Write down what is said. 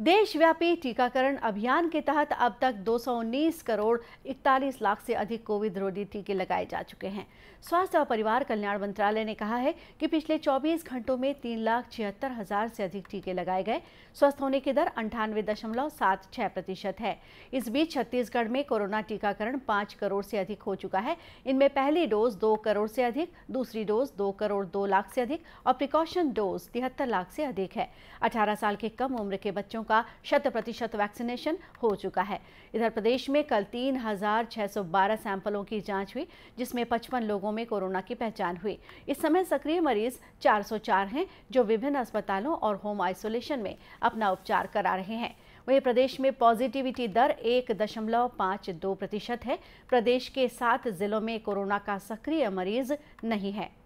देशव्यापी टीकाकरण अभियान के तहत अब तक 219 करोड़ 41 लाख से अधिक कोविड रोधी टीके लगाए जा चुके हैं स्वास्थ्य और परिवार कल्याण मंत्रालय ने कहा है कि पिछले 24 घंटों में तीन लाख छिहत्तर हजार से अधिक टीके लगाए गए स्वस्थ होने की दर अंठानवे दशमलव सात छह प्रतिशत है इस बीच छत्तीसगढ़ में कोरोना टीकाकरण पाँच करोड़ से अधिक हो चुका है इनमें पहली डोज दो करोड़ से अधिक दूसरी डोज दो करोड़ दो लाख से अधिक और प्रिकॉशन डोज तिहत्तर लाख से अधिक है अठारह साल के कम उम्र के बच्चों बच्चों का शत प्रतिशत वैक्सीनेशन हो चुका है इधर प्रदेश में कल 3,612 सैंपलों की जांच हुई जिसमें 55 लोगों में कोरोना की पहचान हुई इस समय सक्रिय मरीज 404 हैं जो विभिन्न अस्पतालों और होम आइसोलेशन में अपना उपचार करा रहे हैं वहीं प्रदेश में पॉजिटिविटी दर एक दशमलव पाँच दो प्रतिशत है प्रदेश के सात जिलों में कोरोना का सक्रिय मरीज नहीं है